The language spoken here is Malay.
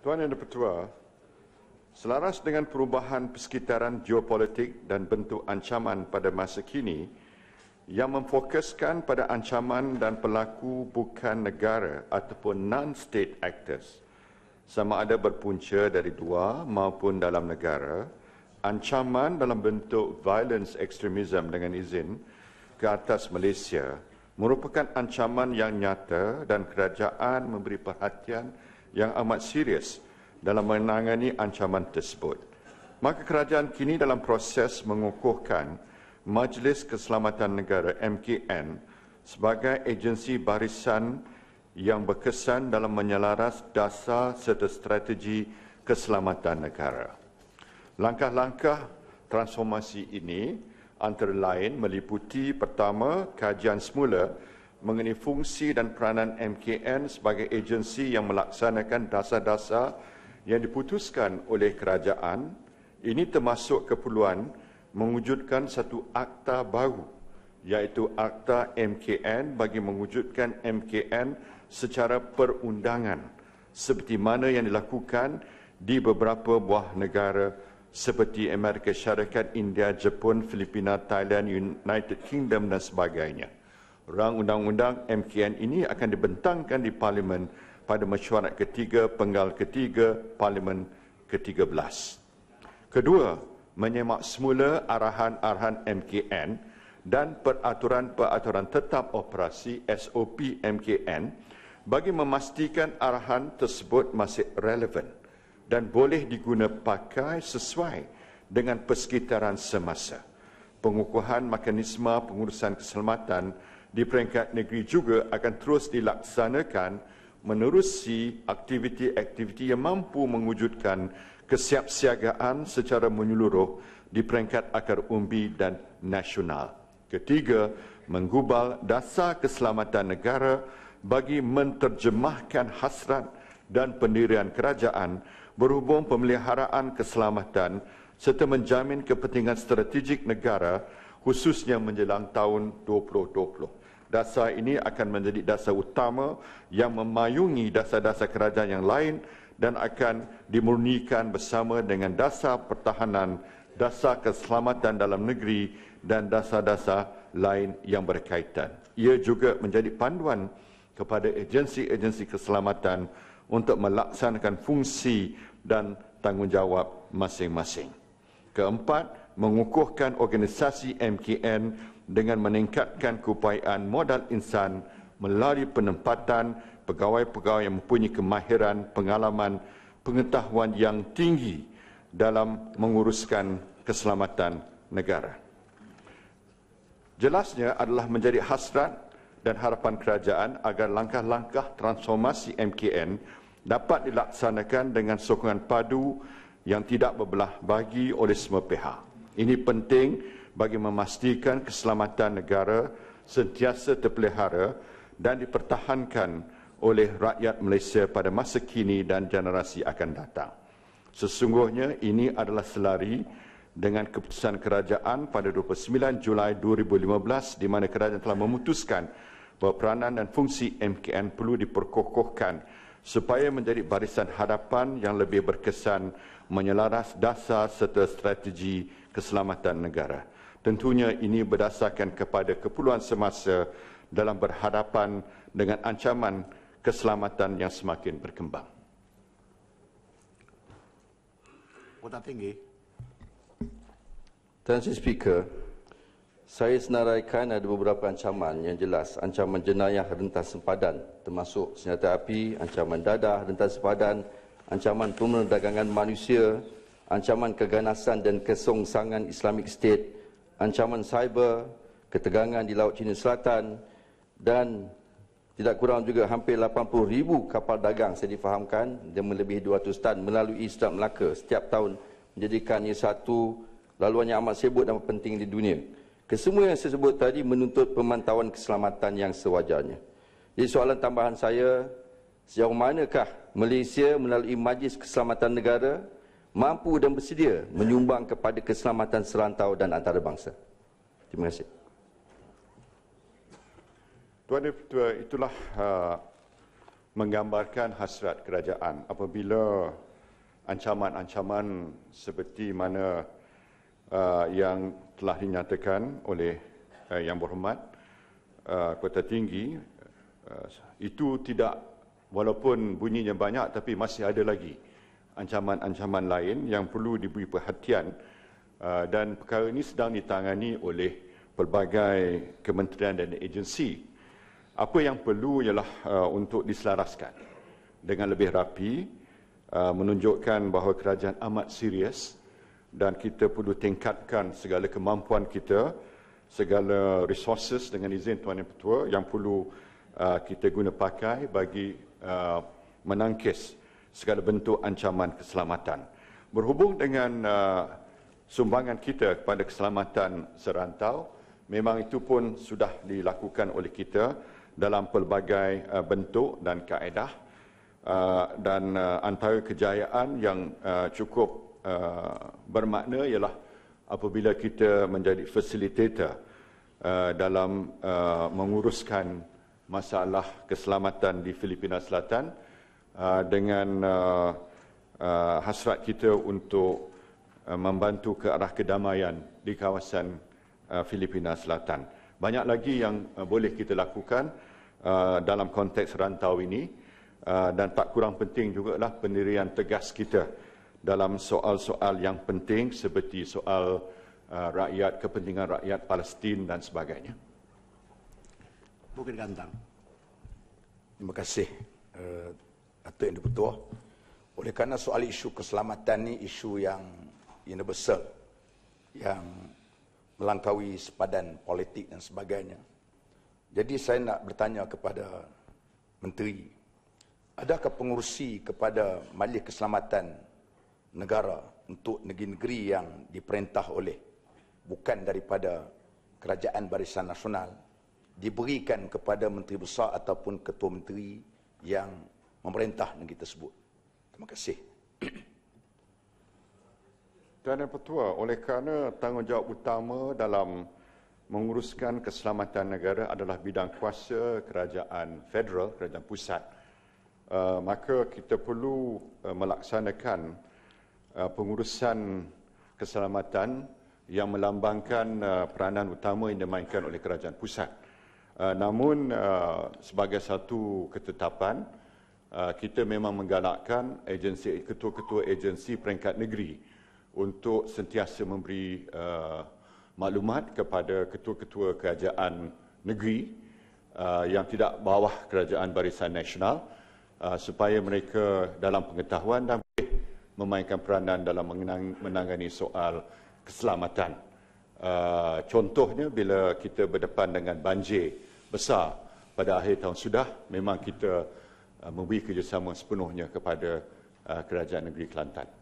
Tuan Yang Dipertua, selaras dengan perubahan persekitaran geopolitik dan bentuk ancaman pada masa kini yang memfokuskan pada ancaman dan pelaku bukan negara ataupun non-state actors sama ada berpunca dari luar maupun dalam negara, ancaman dalam bentuk violence extremism dengan izin ke atas Malaysia merupakan ancaman yang nyata dan kerajaan memberi perhatian yang amat serius dalam menangani ancaman tersebut. Maka kerajaan kini dalam proses mengukuhkan Majlis Keselamatan Negara MKN sebagai agensi barisan yang berkesan dalam menyelaras dasar serta strategi keselamatan negara. Langkah-langkah transformasi ini antara lain meliputi pertama kajian semula mengenai fungsi dan peranan MKN sebagai agensi yang melaksanakan dasar-dasar yang diputuskan oleh kerajaan ini termasuk keperluan mewujudkan satu akta baru iaitu akta MKN bagi mewujudkan MKN secara perundangan seperti mana yang dilakukan di beberapa buah negara seperti Amerika Syarikat, India, Jepun, Filipina, Thailand, United Kingdom dan sebagainya rang undang-undang MKN ini akan dibentangkan di Parlimen pada mesyuarat ketiga penggal ketiga Parlimen ke-13. Kedua, menyemak semula arahan-arahan MKN dan peraturan-peraturan tetap operasi SOP MKN bagi memastikan arahan tersebut masih relevan dan boleh diguna pakai sesuai dengan persekitaran semasa. Pengukuhan mekanisme pengurusan keselamatan di peringkat negeri juga akan terus dilaksanakan menerusi aktiviti-aktiviti yang mampu mewujudkan kesiapsiagaan secara menyeluruh di peringkat akar umbi dan nasional. Ketiga, menggubal dasar keselamatan negara bagi menterjemahkan hasrat dan pendirian kerajaan berhubung pemeliharaan keselamatan serta menjamin kepentingan strategik negara khususnya menjelang tahun 2020 dasar ini akan menjadi dasar utama yang memayungi dasar-dasar kerajaan yang lain dan akan dimurnikan bersama dengan dasar pertahanan, dasar keselamatan dalam negeri dan dasar-dasar lain yang berkaitan. Ia juga menjadi panduan kepada agensi-agensi keselamatan untuk melaksanakan fungsi dan tanggungjawab masing-masing. Keempat, mengukuhkan organisasi MKN dengan meningkatkan keupayaan modal insan melalui penempatan pegawai-pegawai yang mempunyai kemahiran, pengalaman, pengetahuan yang tinggi dalam menguruskan keselamatan negara. Jelasnya adalah menjadi hasrat dan harapan kerajaan agar langkah-langkah transformasi MKN dapat dilaksanakan dengan sokongan padu yang tidak berbelah bagi oleh semua pihak. Ini penting bagi memastikan keselamatan negara sentiasa terpelihara dan dipertahankan oleh rakyat Malaysia pada masa kini dan generasi akan datang. Sesungguhnya ini adalah selari dengan keputusan kerajaan pada 29 Julai 2015 di mana kerajaan telah memutuskan bahawa peranan dan fungsi MKN perlu diperkokohkan supaya menjadi barisan hadapan yang lebih berkesan menyelaras dasar serta strategi keselamatan negara. Tentunya ini berdasarkan kepada keperluan semasa dalam berhadapan dengan ancaman keselamatan yang semakin berkembang. Kota Tinggi. Tuan Speaker, saya senaraikan ada beberapa ancaman yang jelas. Ancaman jenayah rentas sempadan termasuk senjata api, ancaman dadah rentas sempadan, ancaman dagangan manusia, ancaman keganasan dan kesongsangan Islamic State, ancaman cyber, ketegangan di Laut China Selatan dan tidak kurang juga hampir 80 ribu kapal dagang saya difahamkan dan melebihi 200 tan melalui Selat Melaka setiap tahun menjadikan ia satu laluan yang amat sebut dan penting di dunia. Kesemua yang saya sebut tadi menuntut pemantauan keselamatan yang sewajarnya. Jadi soalan tambahan saya, sejauh manakah Malaysia melalui Majlis Keselamatan Negara mampu dan bersedia menyumbang kepada keselamatan serantau dan antarabangsa. Terima kasih. Tuan dan Tua, itulah uh, menggambarkan hasrat kerajaan apabila ancaman-ancaman seperti mana uh, yang telah dinyatakan oleh uh, Yang Berhormat uh, Kota Tinggi uh, itu tidak walaupun bunyinya banyak tapi masih ada lagi ancaman-ancaman lain yang perlu diberi perhatian uh, dan perkara ini sedang ditangani oleh pelbagai kementerian dan agensi. Apa yang perlu ialah uh, untuk diselaraskan dengan lebih rapi uh, menunjukkan bahawa kerajaan amat serius dan kita perlu tingkatkan segala kemampuan kita, segala resources dengan izin Tuan Yang Pertua yang perlu kita guna pakai bagi menangkis segala bentuk ancaman keselamatan. Berhubung dengan uh, sumbangan kita kepada keselamatan serantau, memang itu pun sudah dilakukan oleh kita dalam pelbagai uh, bentuk dan kaedah uh, dan uh, antara kejayaan yang uh, cukup uh, bermakna ialah apabila kita menjadi facilitator uh, dalam uh, menguruskan masalah keselamatan di Filipina Selatan Uh, dengan uh, uh, hasrat kita untuk membantu ke arah kedamaian di kawasan Filipina Selatan. Banyak lagi yang boleh kita lakukan dalam konteks rantau ini dan tak kurang penting juga lah pendirian tegas kita dalam soal-soal yang penting seperti soal rakyat, kepentingan rakyat Palestin dan sebagainya. Bukit Gantang. Terima kasih. Uh, atau yang dipertua oleh kerana soal isu keselamatan ni isu yang universal yang melangkaui sepadan politik dan sebagainya jadi saya nak bertanya kepada menteri adakah pengurusi kepada majlis keselamatan negara untuk negeri-negeri yang diperintah oleh bukan daripada kerajaan barisan nasional diberikan kepada menteri besar ataupun ketua menteri yang memerintah kita sebut Terima kasih. Tuan dan Pertua, oleh kerana tanggungjawab utama dalam menguruskan keselamatan negara adalah bidang kuasa kerajaan federal, kerajaan pusat, uh, maka kita perlu uh, melaksanakan uh, pengurusan keselamatan yang melambangkan uh, peranan utama yang dimainkan oleh kerajaan pusat. Uh, namun uh, sebagai satu ketetapan, Ah, kita memang menggalakkan agensi ketua-ketua agensi peringkat negeri untuk sentiasa memberi ah, maklumat kepada ketua-ketua kerajaan negeri ah, yang tidak bawah kerajaan barisan nasional supaya mereka dalam pengetahuan dan boleh memainkan peranan dalam menangani soal keselamatan. Contohnya bila kita berdepan dengan banjir besar pada akhir tahun sudah memang kita Ah, memberi kerjasama sepenuhnya kepada ah, kerajaan negeri Kelantan.